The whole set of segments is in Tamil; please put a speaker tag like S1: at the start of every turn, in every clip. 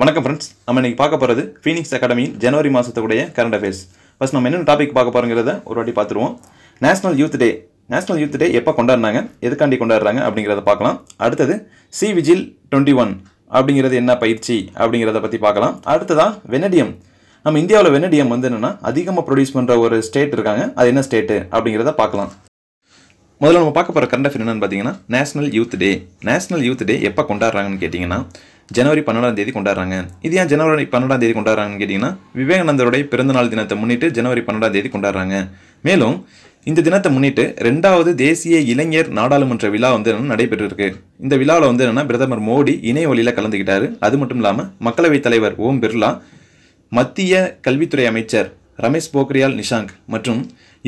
S1: வணக்கம் ஃப்ரெண்ட்ஸ் நம்ம இன்றைக்கி பார்க்க போகிறது ஃபீனிக்ஸ் அகாடமியின் ஜனவரி மாதத்துக்குடைய கரண்ட் அஃபேர்ஸ் ஃபஸ்ட் நம்ம என்னென்ன டாபிக் பார்க்க போகிறோங்கிறத ஒரு வாட்டி பார்த்துருவோம் national youth day national youth day எப்போ கொண்டாடுனாங்க எதுக்காண்டி கொண்டாடுறாங்க அப்படிங்கிறத பார்க்கலாம் அடுத்தது சி விஜில் டுவெண்ட்டி ஒன் அப்படிங்கிறது என்ன பயிற்சி அப்படிங்கிறத பற்றி பார்க்கலாம் அடுத்ததாக வெனடியம் நம்ம இந்தியாவில் வெனடியம் வந்து என்னென்னா அதிகமாக ப்ரொடியூஸ் பண்ணுற ஒரு ஸ்டேட் இருக்காங்க அது என்ன ஸ்டேட்டு அப்படிங்கிறத பார்க்கலாம் முதல்ல நம்ம பார்க்க போகிற கரண்ட் அஃபேர் என்னென்னு பார்த்தீங்கன்னா national youth day national youth day எப்போ கொண்டாடுறாங்கன்னு கேட்டிங்கன்னா ஜனவரி பன்னெண்டாம் தேதி கொண்டாடுறாங்க இது ஏன் ஜனவரி பன்னெண்டாம் தேதி கொண்டாடுறாங்கன்னு கேட்டிங்கன்னா விவேகானந்தருடைய பிறந்தநாள் தினத்தை முன்னிட்டு ஜனவரி பன்னெண்டாம் தேதி கொண்டாடுறாங்க மேலும் இந்த தினத்தை முன்னிட்டு ரெண்டாவது தேசிய இளைஞர் நாடாளுமன்ற விழா வந்து என்னென்னா நடைபெற்றிருக்கு இந்த விழாவில் வந்து என்னென்னா பிரதமர் மோடி இணைய வழியில் கலந்துக்கிட்டார் அது மட்டும் இல்லாமல் மக்களவைத் தலைவர் ஓம் பிர்லா மத்திய கல்வித்துறை அமைச்சர் ரமேஷ் போக்ரியால் நிஷாங்க் மற்றும்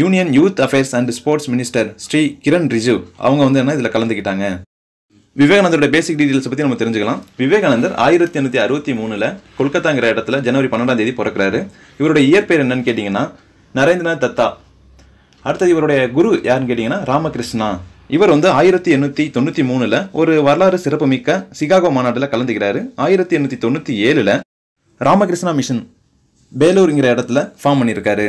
S1: union youth affairs and sports minister Shri Kiran Rijiju அவங்க வந்து என்ன இதில் கலந்துக்கிட்டாங்க விவேகானந்தருடைய பேசிக் டீட்டெயில்ஸ் பற்றி நம்ம தெரிஞ்சுக்கலாம் விவேகானந்தர் ஆயிரத்தி எண்ணூற்றி அறுபத்தி மூணுல கொல்கத்தாங்கிற இடத்துல ஜனவரி பன்னெண்டாம் தேதி பிறக்கிறாரு இவருடைய இயற்பெயர் என்னன்னு கேட்டிங்கன்னா நரேந்திரநாத் தத்தா அடுத்தது இவருடைய குரு யாருன்னு கேட்டிங்கன்னா ராமகிருஷ்ணா இவர் வந்து ஆயிரத்தி எண்ணூற்றி தொண்ணூற்றி மூணில் ஒரு வரலாறு சிறப்புமிக்க சிகாகோ மாநாட்டில் கலந்துக்கிறாரு ஆயிரத்தி எண்ணூற்றி தொண்ணூற்றி ஏழில் ராமகிருஷ்ணா மிஷன் பேலூருங்கிற இடத்துல ஃபார்ம் பண்ணியிருக்காரு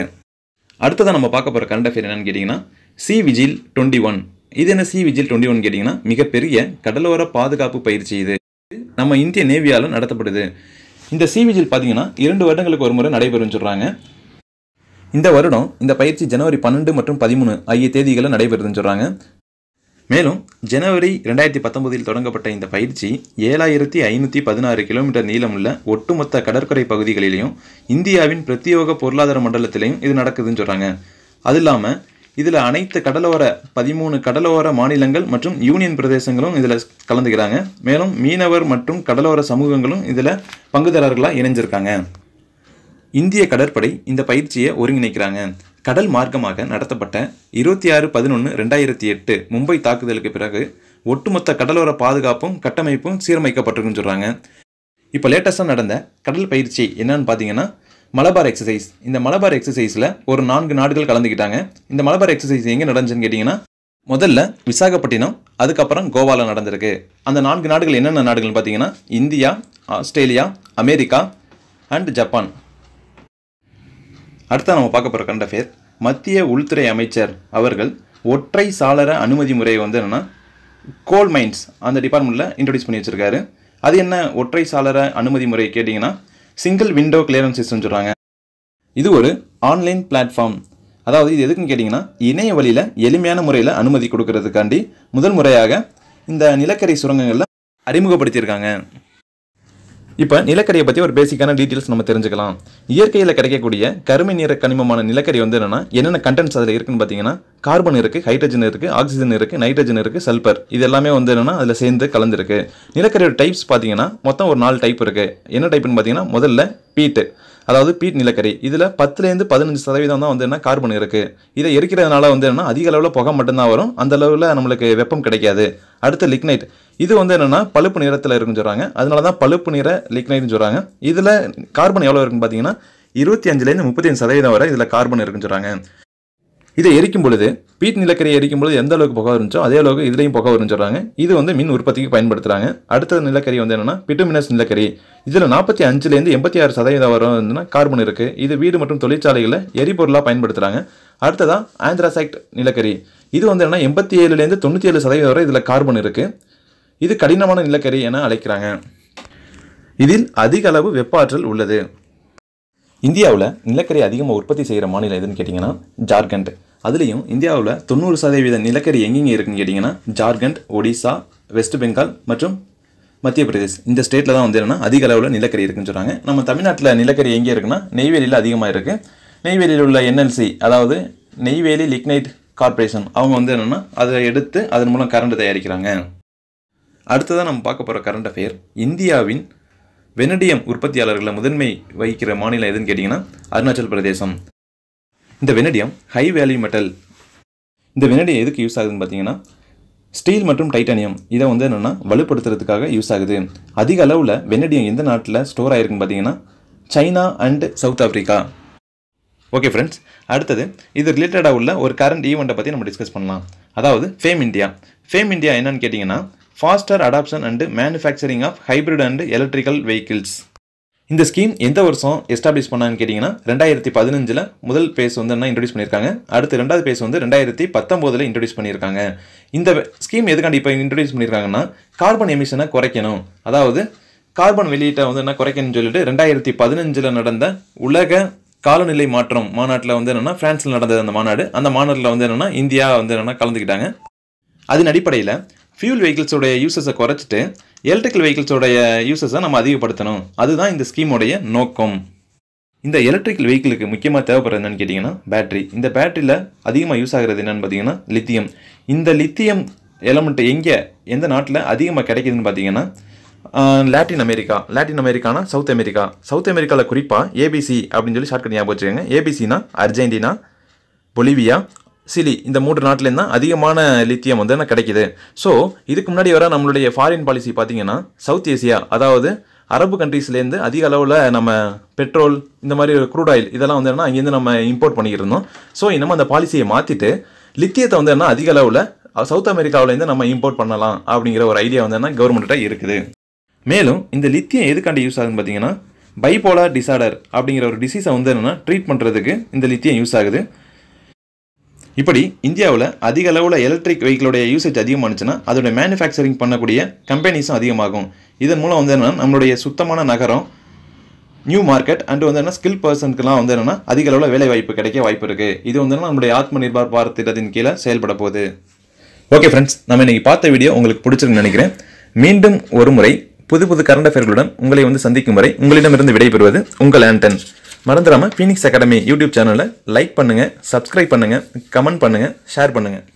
S1: அடுத்ததான் நம்ம பார்க்க போகிற கரண்ட் அஃபேர் என்னன்னு கேட்டிங்கன்னா சி விஜில் டுவெண்ட்டி ஒன் இது என்ன சி விஜில் டுவெண்ட்டி ஒன் கேட்டிங்கன்னா மிகப்பெரிய கடலோர பாதுகாப்பு பயிற்சி இது நம்ம இந்திய நேவியால் நடத்தப்படுது இந்த சி விஜில் பார்த்தீங்கன்னா இரண்டு வருடங்களுக்கு ஒரு முறை நடைபெறும் சொல்கிறாங்க இந்த வருடம் இந்த பயிற்சி ஜனவரி பன்னெண்டு மற்றும் பதிமூணு ஆகிய தேதிகளில் நடைபெறுதுன்னு சொல்கிறாங்க மேலும் ஜனவரி ரெண்டாயிரத்தி பத்தொன்பதில் தொடங்கப்பட்ட இந்த பயிற்சி ஏழாயிரத்தி ஐநூற்றி பதினாறு கிலோமீட்டர் நீளமுள்ள ஒட்டுமொத்த கடற்கரை பகுதிகளிலையும் இந்தியாவின் பிரத்யோக பொருளாதார மண்டலத்திலையும் இது நடக்குதுன்னு சொல்கிறாங்க அது இல்லாமல் இதில் அனைத்து கடலோர பதிமூணு கடலோர மாநிலங்கள் மற்றும் யூனியன் பிரதேசங்களும் இதில் கலந்துக்கிறாங்க மேலும் மீனவர் மற்றும் கடலோர சமூகங்களும் இதில் பங்குதாரர்களாக இணைஞ்சிருக்காங்க இந்திய கடற்படை இந்த பயிற்சியை ஒருங்கிணைக்கிறாங்க கடல் மார்க்கமாக நடத்தப்பட்ட இருபத்தி ஆறு பதினொன்று ரெண்டாயிரத்தி எட்டு மும்பை தாக்குதலுக்கு பிறகு ஒட்டுமொத்த கடலோர பாதுகாப்பும் கட்டமைப்பும் சீரமைக்கப்பட்டிருக்குன்னு சொல்கிறாங்க இப்போ லேட்டஸ்ட்டாக நடந்த கடல் பயிற்சி என்னன்னு பார்த்தீங்கன்னா மலபார் எக்ஸசைஸ் இந்த மலபார் எக்ஸசைஸில் ஒரு நான்கு நாடுகள் கலந்துக்கிட்டாங்க இந்த மலபார் எக்ஸசைஸ் எங்கே நடந்துச்சுன்னு கேட்டிங்கன்னா முதல்ல விசாகப்பட்டினம் அதுக்கப்புறம் கோவாவில் நடந்திருக்கு அந்த நான்கு நாடுகள் என்னென்ன நாடுகள்னு பார்த்தீங்கன்னா India Australia America and Japan அடுத்த நம்ம பார்க்க போகிற கண்ட பேர் மத்திய உள்துறை அமைச்சர் அவர்கள் ஒற்றை சாளர அனுமதி முறையை வந்து என்னென்னா கோல் மைன்ஸ் அந்த டிபார்ட்மெண்ட்டில் இன்ட்ரடியூஸ் பண்ணி வச்சுருக்காரு அது என்ன ஒற்றை சாளர அனுமதி முறை கேட்டிங்கன்னா சிங்கிள் விண்டோ கிளியரன்ஸ் சிஸ்டம் சொல்கிறாங்க இது ஒரு ஆன்லைன் பிளாட்ஃபார்ம் அதாவது இது எதுக்குன்னு கேட்டிங்கன்னா இணைய வழியில் எளிமையான முறையில் அனுமதி கொடுக்கறதுக்காண்டி முதல் முறையாக இந்த நிலக்கரி சுரங்கங்களில் அறிமுகப்படுத்தியிருக்காங்க இப்போ நிலக்கரியை பற்றி ஒரு பேசிக்கான டீட்டெயில்ஸ் நம்ம தெரிஞ்சுக்கலாம் இயற்கையில் கிடைக்கக்கூடிய கருமை நிற கனிமமான நிலக்கரி வந்து என்னென்னா என்னென்ன கண்டென்ட்ஸ் அதில் இருக்குன்னு பார்த்தீங்கன்னா கார்பன் இருக்குது ஹைட்ரஜன் இருக்குது ஆக்சிஜன் இருக்குது நைட்ரஜன் இருக்குது சல்பர் இது எல்லாமே வந்து என்னென்னா அதில் சேர்ந்து கலந்துருக்கு நிலக்கரியோட டைப்ஸ் பார்த்தீங்கன்னா மொத்தம் ஒரு நாலு டைப் இருக்குது என்ன டைப்னு பார்த்தீங்கன்னா முதல்ல பீட்டு அதாவது பீட் நிலக்கரி இதில் பத்துலேருந்து பதினஞ்சு சதவீதம் தான் வந்து என்ன கார்பன் இருக்குது இதை எரிக்கிறதுனால வந்து என்ன அதிக அளவில் புகை மட்டும்தான் வரும் அந்த அளவில் நம்மளுக்கு வெப்பம் கிடைக்காது அடுத்து லிக்னைட் இது வந்து என்னென்னா பழுப்பு நிறத்தில் இருக்குன்னு சொல்கிறாங்க அதனால தான் பழுப்பு நிற லிக்னைட்னு சொல்கிறாங்க இதில் கார்பன் எவ்வளோ இருக்குன்னு பார்த்தீங்கன்னா இருபத்தி அஞ்சுலேருந்து முப்பத்தி அஞ்சு சதவீதம் வரை இதில் கார்பன் இருக்குன்னு சொல்கிறாங்க இதை எரிக்கும் பொழுது பீட் நிலக்கரியை எரிக்கும் பொழுது எந்த அளவுக்கு புகை இருந்துச்சோ அதே அளவுக்கு இதுலையும் புகை வரும்னு சொல்கிறாங்க இது வந்து மின் உற்பத்திக்கு பயன்படுத்துகிறாங்க அடுத்த நிலக்கரி வந்து என்னென்னா பிட்டுமினஸ் நிலக்கரி இதில் நாற்பத்தி அஞ்சுலேருந்து எண்பத்தி ஆறு சதவீதம் வரும்னா கார்பன் இருக்குது இது வீடு மற்றும் தொழிற்சாலைகளில் எரிபொருளாக பயன்படுத்துகிறாங்க அடுத்ததான் ஆந்திராசைட் நிலக்கரி இது வந்து என்ன எண்பத்தி ஏழுலேருந்து தொண்ணூற்றி ஏழு சதவீதம் வரை இதில் கார்பன் இருக்குது இது கடினமான நிலக்கரி என அழைக்கிறாங்க இதில் அதிக அளவு வெப்பாற்றல் உள்ளது இந்தியாவில் நிலக்கரி அதிகமாக உற்பத்தி செய்கிற மாநிலம் எதுன்னு கேட்டிங்கன்னா ஜார்க்கண்ட் அதுலேயும் இந்தியாவில் தொண்ணூறு சதவீத நிலக்கரி எங்கெங்கே இருக்குன்னு கேட்டிங்கன்னா ஜார்க்கண்ட் ஒடிசா வெஸ்ட் பெங்கால் மற்றும் மத்திய பிரதேஷ் இந்த ஸ்டேட்டில் தான் வந்து என்னென்னா அதிக அளவில் நிலக்கரி இருக்குன்னு சொல்கிறாங்க நம்ம தமிழ்நாட்டில் நிலக்கரி எங்கே இருக்குன்னா நெய்வேலியில் அதிகமாக இருக்குது நெய்வேலியில் உள்ள என்எல்சி அதாவது நெய்வேலி லிக்னைட் கார்பரேஷன் அவங்க வந்து என்னென்னா அதை எடுத்து அதன் மூலம் கரண்ட் தயாரிக்கிறாங்க அடுத்ததாக நம்ம பார்க்க போகிற கரண்ட் அஃபேர் இந்தியாவின் வெனடியம் உற்பத்தியாளர்களை முதன்மை வகிக்கிற மாநிலம் எதுன்னு கேட்டிங்கன்னா அருணாச்சல் பிரதேசம் இந்த வெனடியம் ஹை வேல்யூ மெட்டல் இந்த வெனடியம் எதுக்கு யூஸ் ஆகுதுன்னு பார்த்தீங்கன்னா ஸ்டீல் மற்றும் டைட்டானியம் இதை வந்து என்னென்னா வலுப்படுத்துறதுக்காக யூஸ் ஆகுது அதிக அளவில் வெனடியம் எந்த நாட்டில் ஸ்டோர் ஆகிருக்குன்னு பார்த்தீங்கன்னா China and South Africa okay friends அடுத்தது இது ரிலேட்டடாக உள்ள ஒரு கரண்ட் ஈவெண்ட்டை பற்றி நம்ம டிஸ்கஸ் பண்ணலாம் அதாவது ஃபேம் இந்தியா ஃபேம் இந்தியா என்னன்னு கேட்டிங்கன்னா faster adoption and manufacturing of hybrid and electrical vehicles இந்த ஸ்கீம் எந்த வருஷம் எஸ்டாப்ளிஷ் பண்ணான்னு கேட்டிங்கன்னா ரெண்டாயிரத்தி பதினஞ்சில் முதல் பேஸ் வந்து என்ன இன்ட்ரடியூஸ் பண்ணியிருக்காங்க அடுத்து ரெண்டாவது பேஸ் வந்து ரெண்டாயிரத்தி பத்தொம்போதில் இன்ட்ரடியூஸ் பண்ணியிருக்காங்க இந்த ஸ்கீம் எதுக்காண்டி இப்போ இன்ட்ரடியூஸ் பண்ணியிருக்காங்கன்னா கார்பன் எமிஷனை குறைக்கணும் அதாவது கார்பன் வெளியீட்டை வந்து என்ன குறைக்கணும்னு சொல்லிட்டு ரெண்டாயிரத்தி பதினஞ்சில் நடந்த உலக காலநிலை மாற்றம் மாநாட்டில் வந்து என்னென்னா ஃப்ரான்ஸில் நடந்தது அந்த மாநாடு அந்த மாநாட்டில் வந்து என்னென்னா இந்தியா வந்து என்னென்னா கலந்துக்கிட்டாங்க அதன் அடிப்படையில் ஃபியூல் வெஹிக்கிள்ஸோடைய யூசஸை குறைச்சிட்டு எலக்ட்ரிக்கல் வெஹிக்கிள்ஸோடைய யூசஸை நம்ம அதிகப்படுத்தணும் அதுதான் இந்த ஸ்கீமோடைய நோக்கம் இந்த எலக்ட்ரிக்கல் வெஹிக்கிளுக்கு முக்கியமாக தேவைப்படுறது என்னென்னு கேட்டிங்கன்னா பேட்டரி இந்த பேட்டரியில் அதிகமாக யூஸ் ஆகிறது என்னென்னு பார்த்தீங்கன்னா லித்தியம் இந்த லித்தியம் எலமெண்ட்டு எங்கே எந்த நாட்டில் அதிகமாக கிடைக்குதுன்னு பார்த்தீங்கன்னா லாட்டின் அமெரிக்கா லாட்டின் அமெரிக்கானா சவுத் அமெரிக்கா சவுத் அமெரிக்காவில் குறிப்பாக ஏபிசி அப்படின்னு சொல்லி ஷார்ட் ஷார்ட்கட் ஞாபகம் வச்சுக்கோங்க ஏபிசினா அர்ஜென்டினா பொலிவியா சிலி இந்த மூன்று நாட்டிலேருந்து தான் அதிகமான லித்தியம் வந்து என்ன கிடைக்கிது ஸோ இதுக்கு முன்னாடி வர நம்மளுடைய ஃபாரின் பாலிசி பார்த்தீங்கன்னா சவுத் ஏசியா அதாவது அரபு கண்ட்ரீஸ்லேருந்து அதிக அளவில் நம்ம பெட்ரோல் இந்த மாதிரி க்ரூட் ஆயில் இதெல்லாம் வந்து என்ன அங்கேருந்து நம்ம இம்போர்ட் பண்ணிக்கிட்டு இருந்தோம் ஸோ இன்னமும் அந்த பாலிசியை மாற்றிட்டு லித்தியத்தை வந்து என்ன அதிக அளவில் சவுத் அமெரிக்காவிலேருந்து நம்ம இம்போர்ட் பண்ணலாம் அப்படிங்கிற ஒரு ஐடியா வந்து என்ன கவர்மெண்ட்டை இருக்குது மேலும் இந்த லித்தியம் எதுக்காண்டி யூஸ் ஆகுதுன்னு பார்த்தீங்கன்னா பைபோலா டிசார்டர் அப்படிங்கிற ஒரு டிசீஸை வந்து என்னென்னா ட்ரீட் பண்ணுறதுக்கு இந்த லித்தியம் யூஸ் ஆகுது இப்படி இந்தியாவில் அதிக அளவில் எலக்ட்ரிக் வெஹிக்கிளுடைய யூசேஜ் அதிகமானுச்சுன்னா அதோடைய மேனுஃபேக்சரிங் பண்ணக்கூடிய கம்பெனிஸும் அதிகமாகும் இதன் மூலம் வந்து என்னென்னா நம்மளுடைய சுத்தமான நகரம் நியூ மார்க்கெட் அண்ட் வந்து என்ன ஸ்கில் பர்சனுக்குலாம் வந்து என்னென்னா அதிக அளவில் வேலை வாய்ப்பு கிடைக்க வாய்ப்பு இருக்குது இது வந்து என்னன்னா நம்மளுடைய ஆத்ம நிர்பார் பாரத்திட்டத்தின் கீழே செயல்பட போகுது ஓகே ஃப்ரெண்ட்ஸ் நம்ம இன்றைக்கி பார்த்த வீடியோ உங்களுக்கு பிடிச்சிருக்குன்னு நினைக்கிறேன் மீண்டும் ஒரு முறை புது புது கரண்ட் அஃபேர்களுடன் உங்களை வந்து சந்திக்கும் வரை உங்களிடமிருந்து விடைபெறுவது உங்கள் ஆண்டன் மறந்துடாமல் ஃபீனிக்ஸ் அகாடமி யூடியூப் சேனலில் லைக் பண்ணுங்கள் சப்ஸ்கிரைப் பண்ணுங்கள் கமெண்ட் பண்ணுங்கள் ஷேர் பண்ணுங்கள்